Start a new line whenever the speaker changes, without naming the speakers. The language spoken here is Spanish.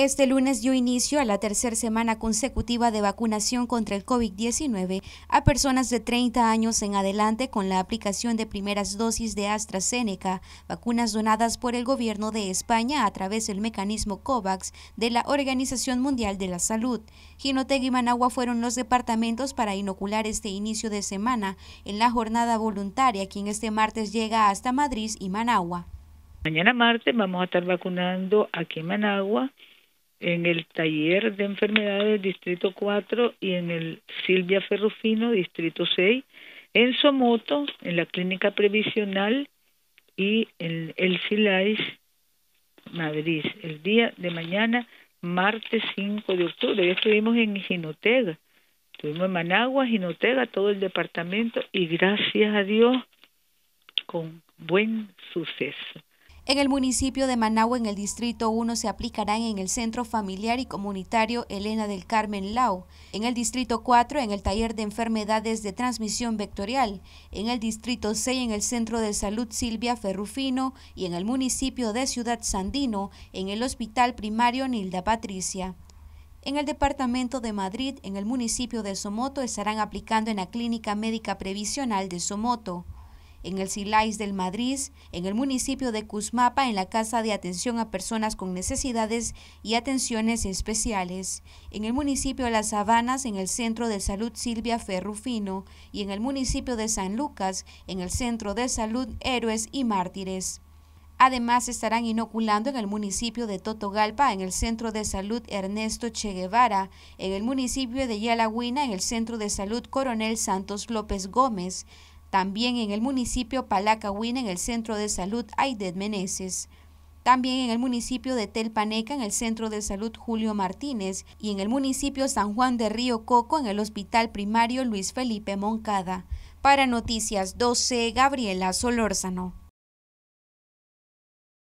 Este lunes dio inicio a la tercera semana consecutiva de vacunación contra el COVID-19 a personas de 30 años en adelante con la aplicación de primeras dosis de AstraZeneca, vacunas donadas por el gobierno de España a través del mecanismo COVAX de la Organización Mundial de la Salud. Ginoteg y Managua fueron los departamentos para inocular este inicio de semana en la jornada voluntaria, quien este martes llega hasta Madrid y Managua.
Mañana martes vamos a estar vacunando aquí en Managua en el taller de enfermedades Distrito 4 y en el Silvia Ferrufino Distrito 6, en Somoto, en la Clínica Previsional y en el Silais, Madrid, el día de mañana, martes 5 de octubre. Ya estuvimos en Ginotega, estuvimos en Managua, Ginotega, todo el departamento y gracias a Dios con buen suceso.
En el municipio de Managua, en el Distrito 1, se aplicarán en el Centro Familiar y Comunitario Elena del Carmen Lau, en el Distrito 4, en el Taller de Enfermedades de Transmisión Vectorial, en el Distrito 6, en el Centro de Salud Silvia Ferrufino y en el municipio de Ciudad Sandino, en el Hospital Primario Nilda Patricia. En el departamento de Madrid, en el municipio de Somoto, estarán aplicando en la Clínica Médica Previsional de Somoto en el Silais del Madrid, en el municipio de Cusmapa, en la Casa de Atención a Personas con Necesidades y Atenciones Especiales, en el municipio de Las Habanas, en el Centro de Salud Silvia Ferrufino y en el municipio de San Lucas, en el Centro de Salud Héroes y Mártires. Además, estarán inoculando en el municipio de Totogalpa, en el Centro de Salud Ernesto Che Guevara, en el municipio de Yalagüina, en el Centro de Salud Coronel Santos López Gómez, también en el municipio Palacahuín, en el Centro de Salud Ayded Meneses. También en el municipio de Telpaneca, en el Centro de Salud Julio Martínez. Y en el municipio San Juan de Río Coco, en el Hospital Primario Luis Felipe Moncada. Para Noticias 12, Gabriela Solórzano.